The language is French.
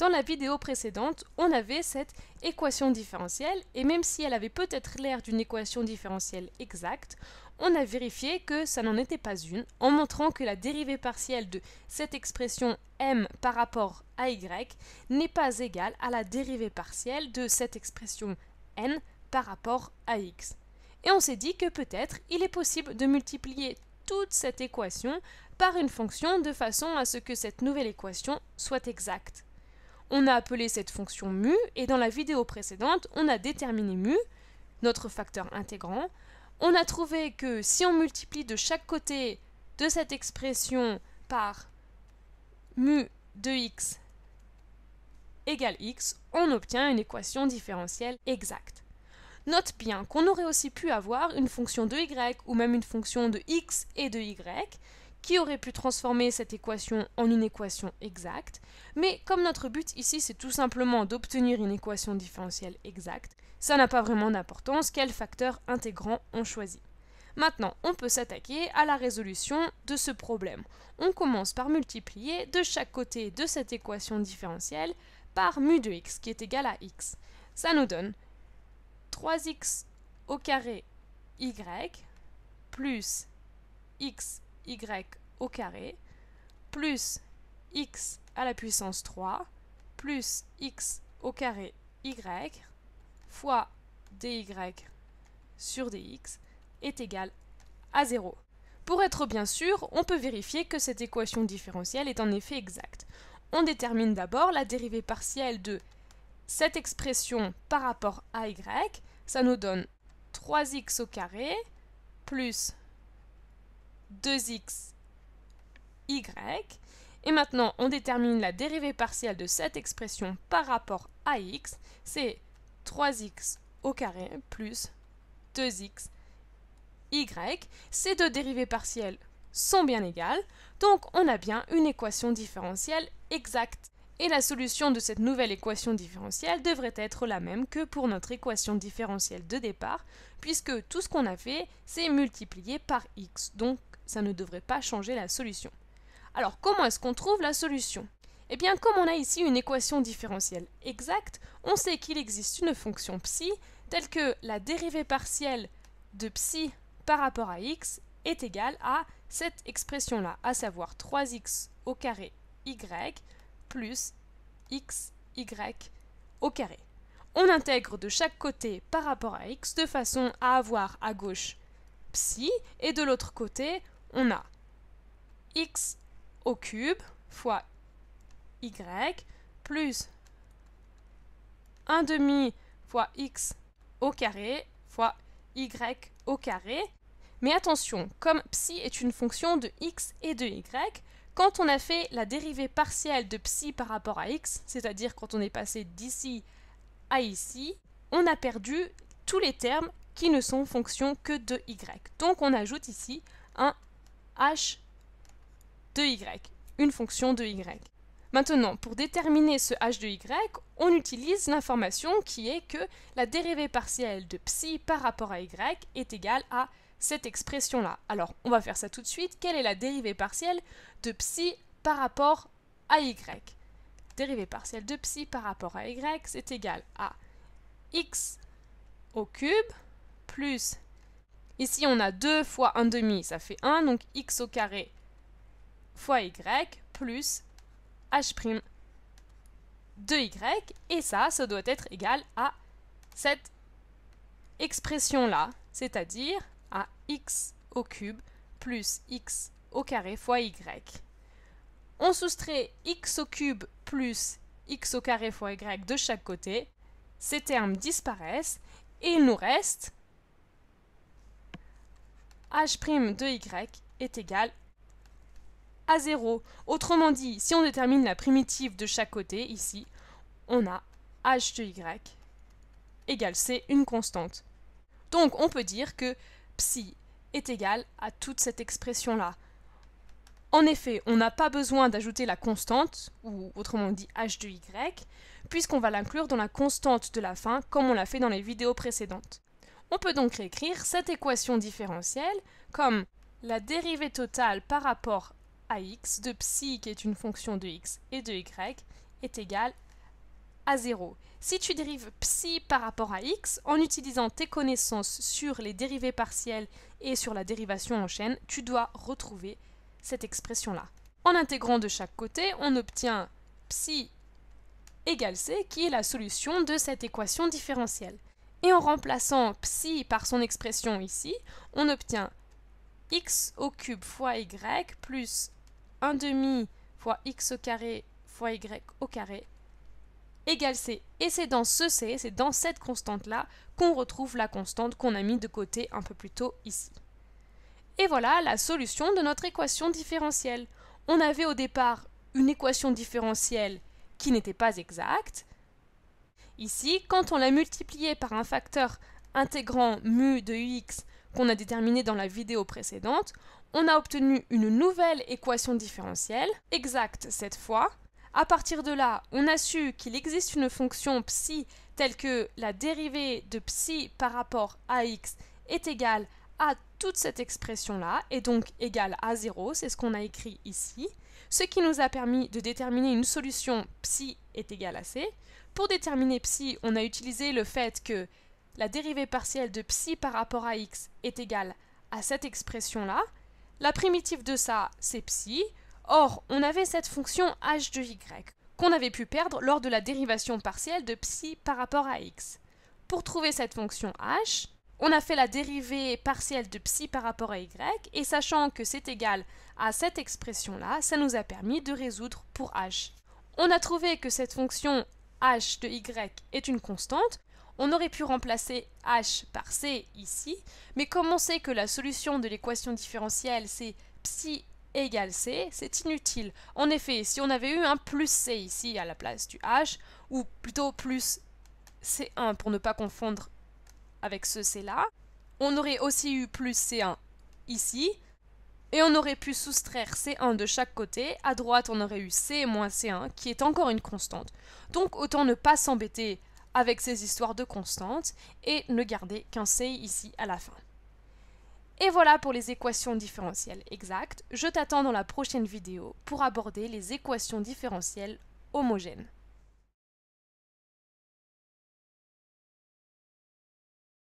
Dans la vidéo précédente, on avait cette équation différentielle et même si elle avait peut-être l'air d'une équation différentielle exacte, on a vérifié que ça n'en était pas une en montrant que la dérivée partielle de cette expression m par rapport à y n'est pas égale à la dérivée partielle de cette expression n par rapport à x. Et on s'est dit que peut-être il est possible de multiplier toute cette équation par une fonction de façon à ce que cette nouvelle équation soit exacte. On a appelé cette fonction mu et dans la vidéo précédente, on a déterminé mu, notre facteur intégrant. On a trouvé que si on multiplie de chaque côté de cette expression par mu de x égale x, on obtient une équation différentielle exacte. Note bien qu'on aurait aussi pu avoir une fonction de y ou même une fonction de x et de y qui aurait pu transformer cette équation en une équation exacte, mais comme notre but ici c'est tout simplement d'obtenir une équation différentielle exacte, ça n'a pas vraiment d'importance quel facteur intégrant on choisit. Maintenant, on peut s'attaquer à la résolution de ce problème. On commence par multiplier de chaque côté de cette équation différentielle par mu de x qui est égal à x. Ça nous donne 3x au carré y plus x y au carré plus x à la puissance 3 plus x au carré y fois dy sur dx est égal à 0. Pour être bien sûr, on peut vérifier que cette équation différentielle est en effet exacte. On détermine d'abord la dérivée partielle de cette expression par rapport à y. Ça nous donne 3x au carré plus 2x, y. Et maintenant, on détermine la dérivée partielle de cette expression par rapport à x. C'est 3x au carré plus 2x, y. Ces deux dérivées partielles sont bien égales, donc on a bien une équation différentielle exacte. Et la solution de cette nouvelle équation différentielle devrait être la même que pour notre équation différentielle de départ, puisque tout ce qu'on a fait, c'est multiplier par x, donc ça ne devrait pas changer la solution. Alors comment est-ce qu'on trouve la solution Eh bien comme on a ici une équation différentielle exacte, on sait qu'il existe une fonction psi telle que la dérivée partielle de psi par rapport à x est égale à cette expression-là, à savoir 3x au carré y plus xy au carré. On intègre de chaque côté par rapport à x de façon à avoir à gauche psi et de l'autre côté on a x au cube fois y plus 1 demi fois x au carré fois y au carré. Mais attention, comme psi est une fonction de x et de y, quand on a fait la dérivée partielle de psi par rapport à x, c'est-à-dire quand on est passé d'ici à ici, on a perdu tous les termes qui ne sont fonction que de y. Donc on ajoute ici un h de y, une fonction de y. Maintenant, pour déterminer ce h de y, on utilise l'information qui est que la dérivée partielle de psi par rapport à y est égale à cette expression-là. Alors, on va faire ça tout de suite. Quelle est la dérivée partielle de psi par rapport à y Dérivée partielle de psi par rapport à y, c'est égale à x au cube plus Ici, on a 2 fois 1 demi, ça fait 1, donc x au carré fois y plus h' de y, et ça, ça doit être égal à cette expression-là, c'est-à-dire à x au cube plus x au carré fois y. On soustrait x au cube plus x au carré fois y de chaque côté, ces termes disparaissent, et il nous reste H' de y est égal à 0. Autrement dit, si on détermine la primitive de chaque côté, ici, on a h de y égale c, une constante. Donc on peut dire que psi est égal à toute cette expression-là. En effet, on n'a pas besoin d'ajouter la constante, ou autrement dit h de y, puisqu'on va l'inclure dans la constante de la fin, comme on l'a fait dans les vidéos précédentes. On peut donc réécrire cette équation différentielle comme la dérivée totale par rapport à x de psi, qui est une fonction de x, et de y, est égale à 0. Si tu dérives psi par rapport à x, en utilisant tes connaissances sur les dérivées partielles et sur la dérivation en chaîne, tu dois retrouver cette expression-là. En intégrant de chaque côté, on obtient psi égale c, qui est la solution de cette équation différentielle. Et en remplaçant psi par son expression ici, on obtient x au cube fois y plus 1 demi fois x au carré fois y au carré égale c. Et c'est dans ce c, c'est dans cette constante-là qu'on retrouve la constante qu'on a mis de côté un peu plus tôt ici. Et voilà la solution de notre équation différentielle. On avait au départ une équation différentielle qui n'était pas exacte, Ici, quand on l'a multiplié par un facteur intégrant mu de x qu'on a déterminé dans la vidéo précédente, on a obtenu une nouvelle équation différentielle, exacte cette fois. À partir de là, on a su qu'il existe une fonction psi telle que la dérivée de psi par rapport à x est égale à toute cette expression-là, et donc égale à 0, c'est ce qu'on a écrit ici, ce qui nous a permis de déterminer une solution psi est égale à c, pour déterminer psi, on a utilisé le fait que la dérivée partielle de psi par rapport à x est égale à cette expression-là. La primitive de ça, c'est psi. Or, on avait cette fonction h de y qu'on avait pu perdre lors de la dérivation partielle de psi par rapport à x. Pour trouver cette fonction h, on a fait la dérivée partielle de psi par rapport à y, et sachant que c'est égal à cette expression-là, ça nous a permis de résoudre pour h. On a trouvé que cette fonction h de y est une constante, on aurait pu remplacer h par c ici, mais comme on sait que la solution de l'équation différentielle c'est psi égale c, c'est inutile. En effet, si on avait eu un plus c ici à la place du h, ou plutôt plus c1 pour ne pas confondre avec ce c là, on aurait aussi eu plus c1 ici, et on aurait pu soustraire C1 de chaque côté. À droite, on aurait eu C-C1, qui est encore une constante. Donc autant ne pas s'embêter avec ces histoires de constantes et ne garder qu'un C ici à la fin. Et voilà pour les équations différentielles exactes. Je t'attends dans la prochaine vidéo pour aborder les équations différentielles homogènes.